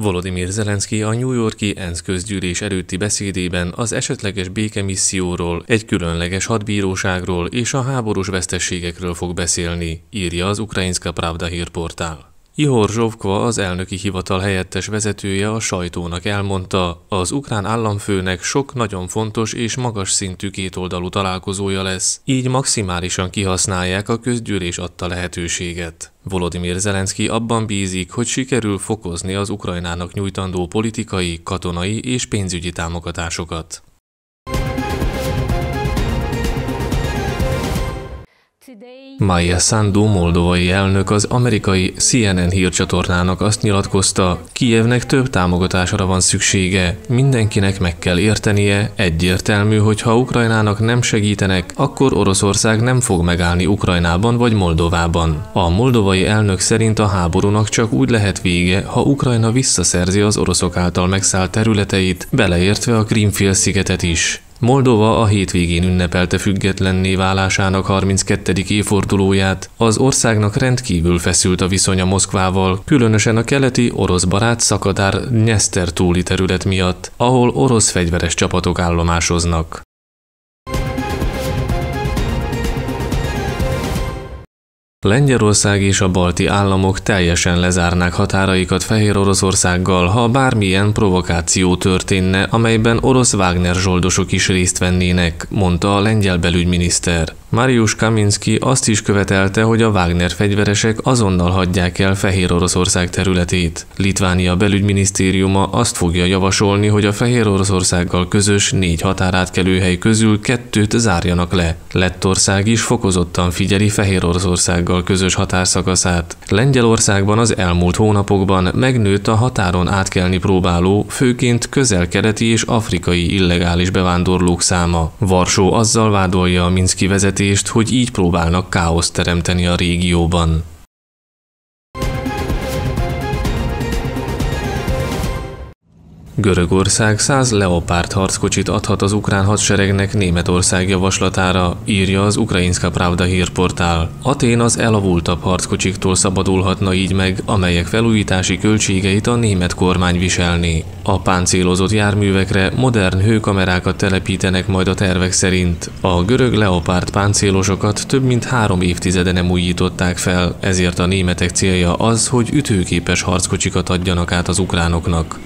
Volodymyr Zelenszky a New Yorki ENSZ közgyűlés előtti beszédében az esetleges békemisszióról, egy különleges hadbíróságról és a háborús vesztességekről fog beszélni, írja az ukrajinska Pravda hírportál. Ihor Zsovkva, az elnöki hivatal helyettes vezetője a sajtónak elmondta, az ukrán államfőnek sok nagyon fontos és magas szintű kétoldalú találkozója lesz, így maximálisan kihasználják a közgyűlés adta lehetőséget. Volodymyr Zelenszky abban bízik, hogy sikerül fokozni az Ukrajnának nyújtandó politikai, katonai és pénzügyi támogatásokat. Maya Sandu, moldovai elnök az amerikai CNN hírcsatornának azt nyilatkozta, Kijevnek több támogatásra van szüksége, mindenkinek meg kell értenie, egyértelmű, hogy ha Ukrajnának nem segítenek, akkor Oroszország nem fog megállni Ukrajnában vagy Moldovában. A moldovai elnök szerint a háborúnak csak úgy lehet vége, ha Ukrajna visszaszerzi az oroszok által megszállt területeit, beleértve a szigetet is. Moldova a hétvégén ünnepelte függetlenné válásának 32. évfordulóját. Az országnak rendkívül feszült a viszonya Moszkvával, különösen a keleti orosz barát szakadár Nyeszter túli terület miatt, ahol orosz fegyveres csapatok állomásoznak. Lengyelország és a balti államok teljesen lezárnák határaikat Fehér Oroszországgal, ha bármilyen provokáció történne, amelyben orosz Wagner zsoldosok is részt vennének, mondta a lengyel belügyminiszter. Mariusz Kaminski azt is követelte, hogy a Wagner fegyveresek azonnal hagyják el Fehér Oroszország területét. Litvánia belügyminisztériuma azt fogja javasolni, hogy a Fehér Oroszországgal közös négy határátkelőhely közül kettőt zárjanak le. Lettország is fokozottan figyeli Fehér Oroszországgal közös határszakaszát. Lengyelországban az elmúlt hónapokban megnőtt a határon átkelni próbáló, főként közel-keleti és afrikai illegális bevándorlók száma. Varsó azzal vádolja a Minszki vezető fenyegetést, hogy így próbálnak káoszt teremteni a régióban. Görögország 100 Leopard harckocsit adhat az ukrán hadseregnek Németország javaslatára, írja az Ukrainska Pravda hírportál. Atén az elavultabb harckocsiktól szabadulhatna így meg, amelyek felújítási költségeit a német kormány viselni. A páncélozott járművekre modern hőkamerákat telepítenek majd a tervek szerint. A görög Leopard páncélosokat több mint három évtizede nem újították fel, ezért a németek célja az, hogy ütőképes harckocsikat adjanak át az ukránoknak.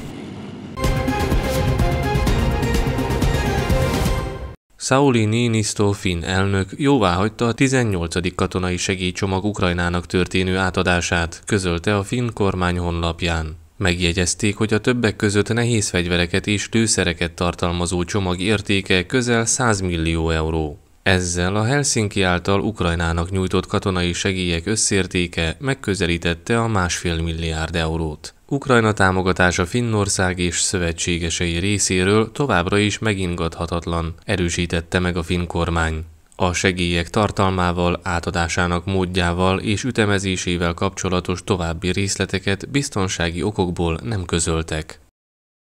Sauli Niinistó finn elnök jóváhagyta a 18. katonai segélycsomag Ukrajnának történő átadását, közölte a finn kormány honlapján. Megjegyezték, hogy a többek között nehéz fegyvereket és lőszereket tartalmazó csomag értéke közel 100 millió euró. Ezzel a Helsinki által Ukrajnának nyújtott katonai segélyek összértéke megközelítette a másfél milliárd eurót. Ukrajna támogatása Finnország és szövetségesei részéről továbbra is megingathatatlan, erősítette meg a finn kormány. A segélyek tartalmával, átadásának módjával és ütemezésével kapcsolatos további részleteket biztonsági okokból nem közöltek.